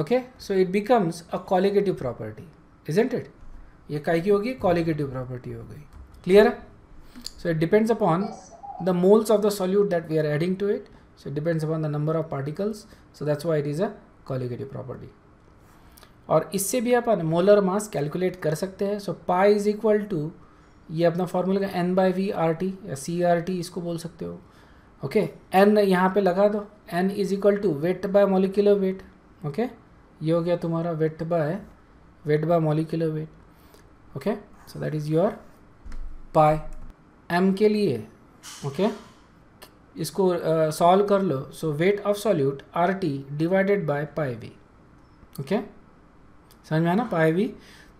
A: okay so it becomes a colligative property isn't it ये काय की होगी कॉलिगेटिव प्रॉपर्टी हो गई क्लियर है so it depends upon the moles of the solute that we are adding to it so it depends upon the number of particles so that's why it is a colligative property और इससे भी आप molar mass calculate कर सकते हैं so pi is equal to ये अपना formula का n by V R T या सी आर टी इसको बोल सकते हो ओके एन यहाँ पे लगा दो n is equal to weight by molecular weight okay okay? ये हो गया तुम्हारा weight by weight by molecular weight okay so that is your pi M के लिए ओके okay? इसको सॉल्व uh, कर लो so weight of solute R T divided by pi V okay समझ में आना पाए वी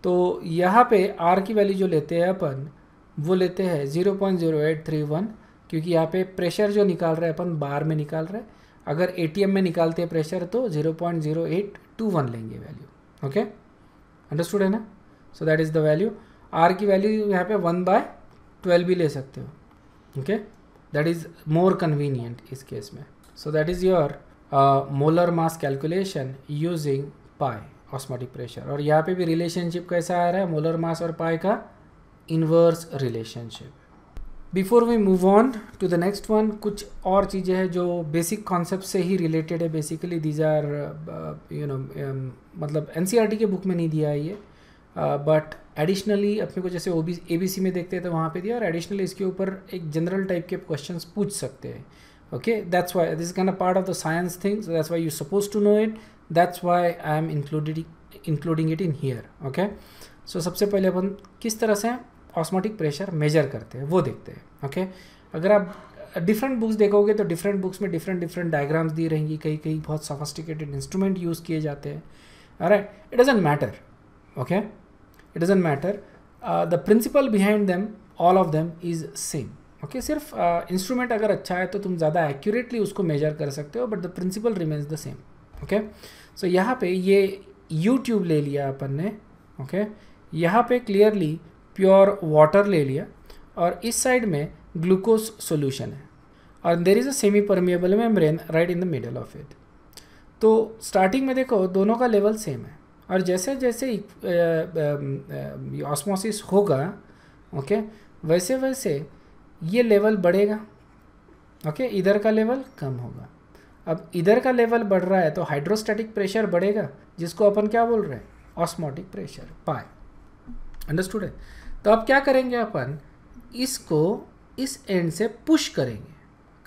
A: तो यहाँ पे आर की वैल्यू जो लेते हैं अपन वो लेते हैं zero point zero eight three one क्योंकि यहाँ पे प्रेशर जो निकाल रहे हैं अपन बार में निकाल रहे हैं अगर एटीएम में निकालते हैं प्रेशर तो zero point zero eight two one लेंगे वैल्यू ओके अंडरस्टूड है ना so that is the value R की वैल्यू यहाँ पे वन बाय ट्वेल्व भी ले सकते हो okay that is more convenient इस केस में so that is your molar mass calculation using pi osmotic pressure और यहाँ पे भी रिलेशनशिप कैसा आ रहा है मोलर मास और पाई का inverse relationship before we move on to the next one कुछ और चीज़ें हैं जो बेसिक कॉन्सेप्ट से ही रिलेटेड है basically these are you know मतलब एन e के बुक में नहीं दिया है ये बट uh, एडिशनली अपने को जैसे O B A B C में देखते हैं तो वहाँ पे दिया और एडिशनली इसके ऊपर एक जनरल टाइप के क्वेश्चन पूछ सकते हैं okay that's why this can a part of the science things that's why you suppose to know it that's why I am including including it in it okay so सबसे पहले अपन किस तरह से osmotic pressure measure करते हैं वो देखते हैं ओके अगर आप डिफरेंट बुक्स देखोगे तो डिफरेंट बुक्स में डिफरेंट डिफरेंट डायग्राम्स दी रहेंगी कई कई बहुत सोफिस्टिकेटेड इंस्ट्रूमेंट यूज़ किए जाते हैं अरे it doesn't matter okay it doesn't matter the principle behind them all of them is same okay सिर्फ इंस्ट्रूमेंट uh, अगर अच्छा है तो तुम ज़्यादा एक्यूरेटली उसको मेजर कर सकते हो but the principle remains the same okay so यहाँ पे ये यूट्यूब ले लिया अपन ने ओके okay? यहाँ पे क्लियरली प्योर वाटर ले लिया और इस साइड में ग्लूकोज सोल्यूशन है और there is a semi permeable membrane right in the middle of it तो स्टार्टिंग में देखो दोनों का लेवल सेम है और जैसे जैसे ऑस्मोसिस uh, um, uh, होगा ओके वैसे वैसे ये लेवल बढ़ेगा ओके इधर का लेवल कम होगा अब इधर का लेवल बढ़ रहा है तो हाइड्रोस्टैटिक प्रेशर बढ़ेगा जिसको अपन क्या बोल रहे हैं ऑस्मोटिक प्रेशर पाए अंडरस्टूड है तो अब क्या करेंगे अपन इसको इस एंड से पुश करेंगे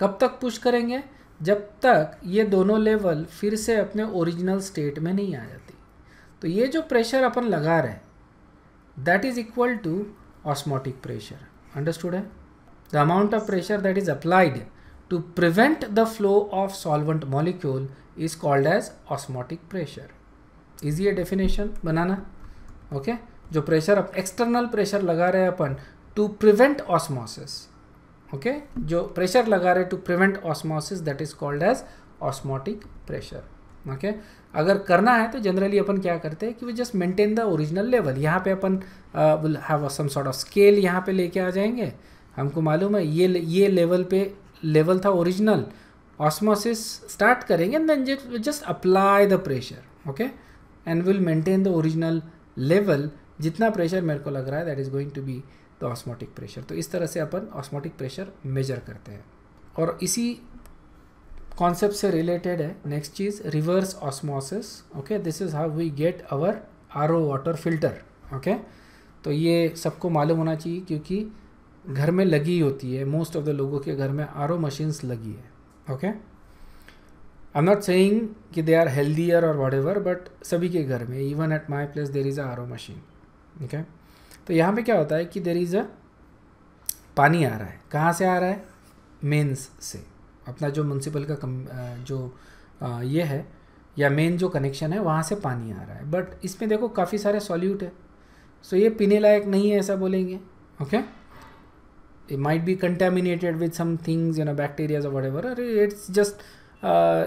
A: कब तक पुश करेंगे जब तक ये दोनों लेवल फिर से अपने ओरिजिनल स्टेट में नहीं आ जाती तो ये जो प्रेशर अपन लगा रहे हैं that is equal to osmotic pressure understood है the amount of pressure that is applied to the flow of solvent molecule is called as osmotic pressure osmotic pressure definition बनाना ओके okay जो pressure अब external pressure लगा रहे हैं अपन to prevent osmosis okay जो pressure लगा रहे to prevent osmosis that is called as osmotic pressure okay अगर करना है तो जनरली अपन क्या करते हैं कि we just maintain the original level यहाँ पे अपन will have some sort of scale यहाँ पे लेके आ जाएंगे हमको मालूम है ये ये लेवल पे लेवल था ओरिजिनल ऑस्मोसिस स्टार्ट करेंगे and then just apply the pressure okay and will maintain the original level जितना प्रेशर मेरे को लग रहा है that is going to be the osmotic pressure तो इस तरह से अपन ऑस्मोटिक प्रेशर मेजर करते हैं और इसी कॉन्सेप्ट से रिलेटेड है नेक्स्ट चीज़ reverse osmosis okay this is how we get our R O water filter okay तो ये सबको मालूम होना चाहिए क्योंकि घर में लगी होती है मोस्ट ऑफ द लोगों के घर में आर ओ मशीन्स लगी है okay I am not saying कि दे आर हेल्दियर और वॉट एवर बट सभी के घर में even at my place there is a R O machine ठीक है तो यहाँ पे क्या होता है कि देर इज़ अ पानी आ रहा है कहाँ से आ रहा है मेन्स से अपना जो म्यूनसिपल का कम, जो ये है या मेन जो कनेक्शन है वहाँ से पानी आ रहा है बट इसमें देखो काफ़ी सारे सॉल्यूट है सो ये पीने लायक नहीं है ऐसा बोलेंगे okay it might be contaminated with some things you know bacterias और वट अरे it's just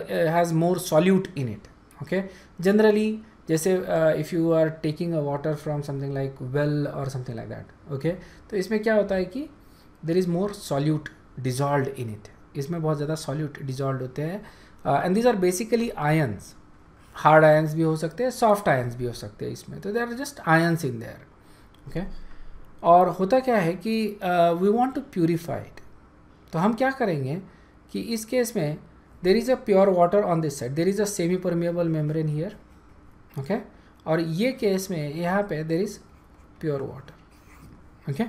A: has more solute in it okay generally जैसे if you are taking a water from something like well और something like that okay तो इसमें क्या होता है कि there is more solute dissolve in it इसमें बहुत ज़्यादा सॉल्यूट डिजॉल्व होते हैं and these are basically ions hard ions भी हो सकते हैं सॉफ्ट आयन्स भी हो सकते हैं इसमें तो they are just ions in there okay और होता क्या है कि वी वॉन्ट टू प्योरीफाइड तो हम क्या करेंगे कि इस केस में there is a pure water on this side there is a semi permeable membrane here okay और ये केस में यहाँ पे there is pure water okay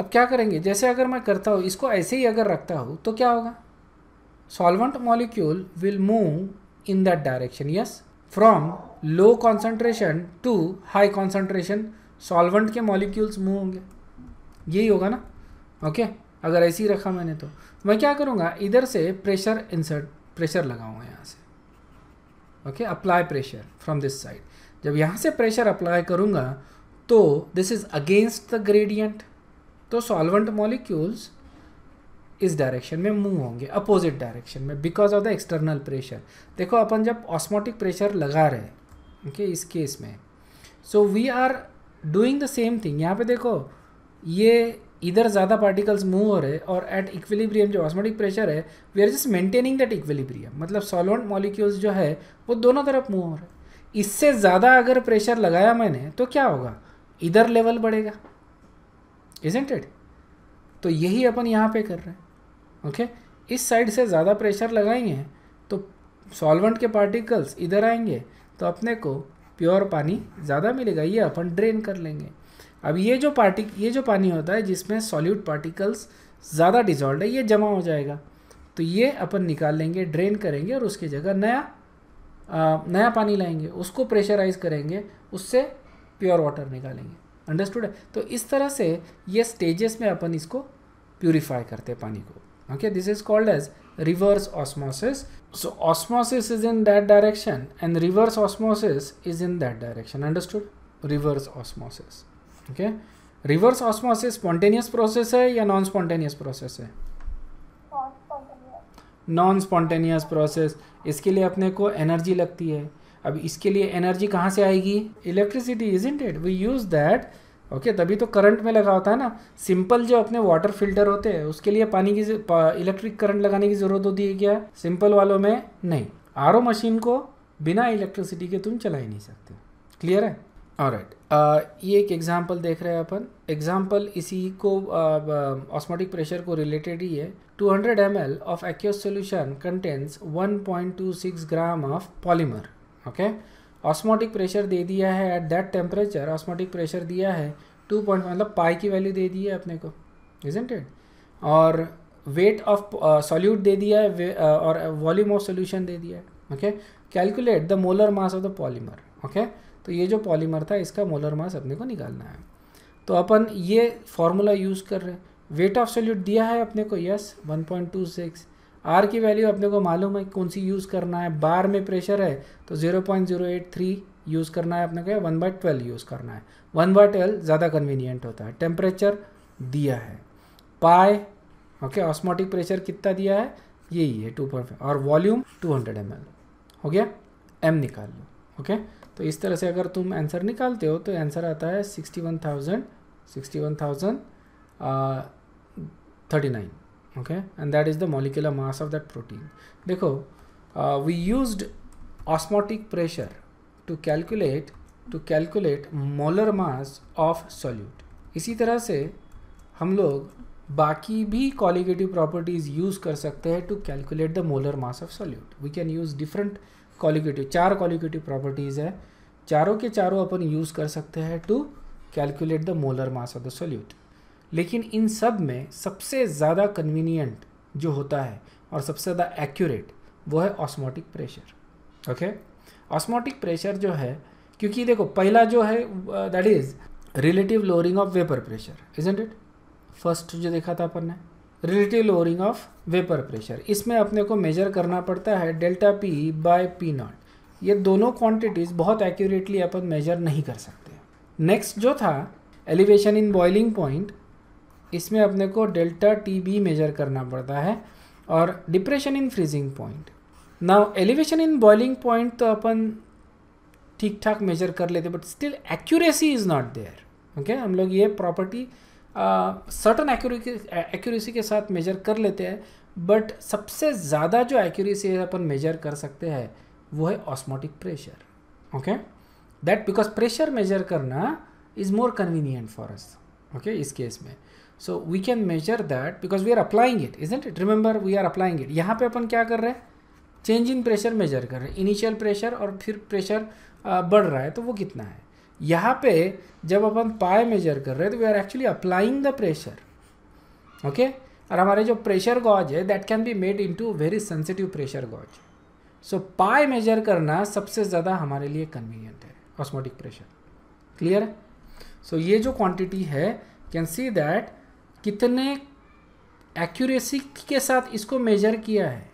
A: अब क्या करेंगे जैसे अगर मैं करता हूँ इसको ऐसे ही अगर रखता हूँ तो क्या होगा solvent molecule will move in that direction yes from low concentration to high concentration solvent के मॉलिक्यूल्स मूव होंगे यही होगा ना ओके okay? अगर ऐसे ही रखा मैंने तो मैं क्या करूँगा इधर से प्रेशर इंसर्ट प्रेशर लगाऊंगा यहाँ से okay apply pressure from this side जब यहाँ से प्रेशर अप्लाई करूँगा तो this is against the gradient तो सॉल्वेंट मॉलिक्यूल्स इस डायरेक्शन में मूव होंगे अपोजिट डायरेक्शन में because of the external pressure देखो अपन जब ऑस्मोटिक प्रेशर लगा रहे हैं okay, ओके इस केस में so we are doing the same thing यहाँ पे देखो ये इधर ज़्यादा पार्टिकल्स मूव हो रहे और एट इक्विलिब्रियम जो ऑस्मोटिक प्रेशर है we are just maintaining that equilibrium मतलब सॉलोन मॉलिक्यूल्स जो है वो दोनों तरफ मूव हो रहे इससे ज़्यादा अगर प्रेशर लगाया मैंने तो क्या होगा इधर लेवल बढ़ेगा इजेंट इट तो यही अपन यहाँ पे कर रहे हैं ओके okay? इस साइड से ज़्यादा प्रेशर लगाएंगे तो सॉल्वेंट के पार्टिकल्स इधर आएंगे तो अपने को प्योर पानी ज़्यादा मिलेगा ये अपन ड्रेन कर लेंगे अब ये जो पार्टी ये जो पानी होता है जिसमें सॉल्यूट पार्टिकल्स ज़्यादा डिजॉल्ड है ये जमा हो जाएगा तो ये अपन निकाल लेंगे ड्रेन करेंगे और उसकी जगह नया आ, नया पानी लाएंगे उसको प्रेशराइज करेंगे उससे प्योर वाटर निकालेंगे अंडरस्टूड है तो इस तरह से ये स्टेजेस में अपन इसको प्योरीफाई करते हैं पानी को okay this is called as reverse osmosis so osmosis is in that direction and reverse osmosis is in that direction understood reverse osmosis okay reverse osmosis spontaneous process है या नॉन स्पॉन्टेनियस प्रोसेस है non spontaneous process इसके लिए अपने को energy लगती है अब इसके लिए एनर्जी कहाँ से आएगी electricity isn't it we use that okay तभी तो करंट में लगा होता है ना सिंपल जो अपने वाटर फिल्टर होते हैं उसके लिए पानी की इलेक्ट्रिक करंट लगाने की ज़रूरत होती है क्या सिंपल वालों में नहीं आर मशीन को बिना इलेक्ट्रिसिटी के तुम चला ही नहीं सकते क्लियर है ऑलराइट ये एक एग्ज़ाम्पल देख रहे हैं अपन एग्ज़ाम्पल इसी को ऑस्मोटिक प्रेशर को रिलेटेड ही है 200 hundred M L of aqueous solution contains six gram of polymer okay osmotic pressure दे दिया है at that temperature osmotic pressure दिया है टू पॉइंट मतलब पाई की वैल्यू दे दी है अपने को इजेंट इट और वेट ऑफ सॉल्यूट दे दिया है और वॉल्यूम ऑफ सोल्यूशन दे दिया है okay calculate the molar mass of the polymer okay तो ये जो पॉलीमर था इसका मोलर मास अपने को निकालना है तो अपन ये फॉर्मूला यूज़ कर रहे हैं वेट ऑफ सोल्यूट दिया है अपने को यस 1.26 आर की वैल्यू अपने को मालूम है कौन सी यूज़ करना है बार में प्रेशर है तो 0.083 यूज़ करना है अपने को वन बाई ट्वेल्व यूज़ करना है वन बाई ट्वेल्व ज़्यादा कन्वीनियंट होता है टेम्परेचर दिया है पाए ओके ऑस्मोटिक प्रेशर कितना दिया है यही है टू पॉइंट और वॉल्यूम टू हंड्रेड एम हो गया एम निकाल लो ओके okay? तो इस तरह से अगर तुम आंसर निकालते हो तो आंसर आता है sixty one thousand sixty one thousand thirty nine okay and that is the molecular mass of that protein देखो we used osmotic pressure to calculate to calculate molar mass of solute इसी तरह से हम लोग बाकी भी क्वालिगेटिव प्रॉपर्टीज़ यूज़ कर सकते हैं to calculate the molar mass of solute we can use different colligative चार क्वालिगेटिव प्रॉपर्टीज़ है चारों के चारों अपन यूज़ कर सकते हैं to calculate the molar mass of the solute लेकिन इन सब में सबसे ज़्यादा कन्वीनियंट जो होता है और सबसे ज़्यादा एक्यूरेट वो है osmotic pressure okay osmotic pressure जो है क्योंकि देखो पहला जो है that is relative lowering of vapour pressure isn't it first जो देखा था अपन ने relative lowering of vapour pressure इसमें अपने को मेजर करना पड़ता है delta P by P not ये दोनों क्वांटिटीज़ बहुत एक्यूरेटली अपन मेजर नहीं कर सकते नेक्स्ट जो था एलिवेशन इन बॉइलिंग पॉइंट इसमें अपने को डेल्टा टी बी मेजर करना पड़ता है और depression in freezing point now elevation in boiling point तो अपन ठीक ठाक मेजर कर लेते but still accuracy is not there okay हम लोग ये प्रॉपर्टी सर्टन एक्यूरेसी के साथ मेजर कर लेते हैं बट सबसे ज़्यादा जो एक्यूरेसी है अपन मेजर कर सकते हैं वो है osmotic pressure okay that because pressure measure करना is more convenient for us okay इस केस में so we can measure that because we are applying it is it remember we are applying it यहाँ पे अपन क्या कर रहे हैं change in pressure measure कर रहे हैं इनिशियल प्रेशर और फिर प्रेशर बढ़ रहा है तो वो कितना है यहाँ पे जब अपन पाए मेजर कर रहे हैं तो we are actually applying the pressure okay और हमारे जो प्रेशर गॉज है that can be made into very sensitive pressure gauge so पाई मेजर करना सबसे ज़्यादा हमारे लिए कन्वीनियंट है ऑस्मोटिक प्रेशर क्लियर है सो ये जो क्वांटिटी है कैन सी दैट कितने एक्यूरेसी के साथ इसको मेजर किया है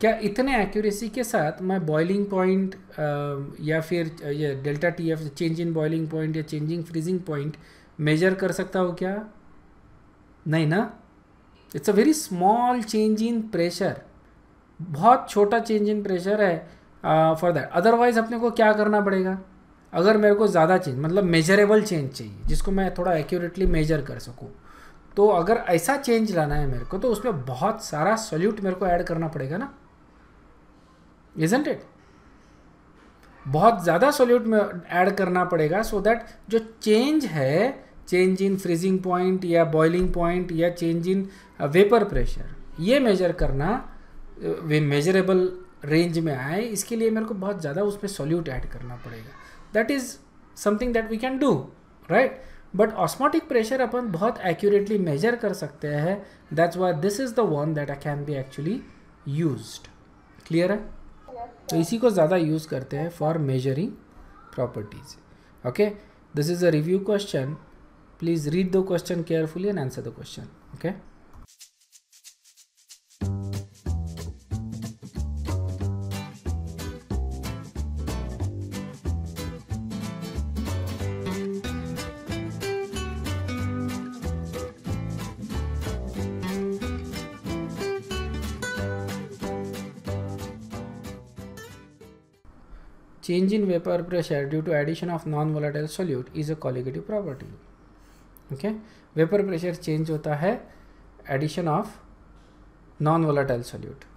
A: क्या इतने एक्यूरेसी के साथ मैं बॉइलिंग पॉइंट या फिर ये delta T F change in boiling point या चेंजिंग फ्रीजिंग पॉइंट मेजर कर सकता हूँ क्या नहीं ना it's a very small change in pressure बहुत छोटा चेंज इन प्रेशर है फॉर दैट अदरवाइज अपने को क्या करना पड़ेगा अगर मेरे को ज़्यादा चेंज मतलब मेजरेबल चेंज चाहिए जिसको मैं थोड़ा एक्यूरेटली मेजर कर सकूँ तो अगर ऐसा चेंज लाना है मेरे को तो उसमें बहुत सारा सोल्यूट मेरे को ऐड करना पड़ेगा ना इजेंट इट बहुत ज़्यादा सोल्यूट में ऐड करना पड़ेगा सो so दैट जो चेंज है चेंज इन फ्रीजिंग पॉइंट या बॉइलिंग पॉइंट या चेंज इन वेपर प्रेशर ये मेजर करना वे मेजरेबल रेंज में आए इसके लिए मेरे को बहुत ज़्यादा उसमें सॉल्यूट ऐड करना पड़ेगा that is something that we can do right but osmotic pressure अपन बहुत एक्यूरेटली मेजर कर सकते हैं that's why this is the one that I can be actually use clear है तो इसी को ज़्यादा यूज़ करते हैं for measuring properties okay this is a review question please read the question carefully and answer the question okay change in vapor pressure due to addition of non-volatile solute is a colligative property. Okay, vapor pressure change होता है addition of non-volatile solute.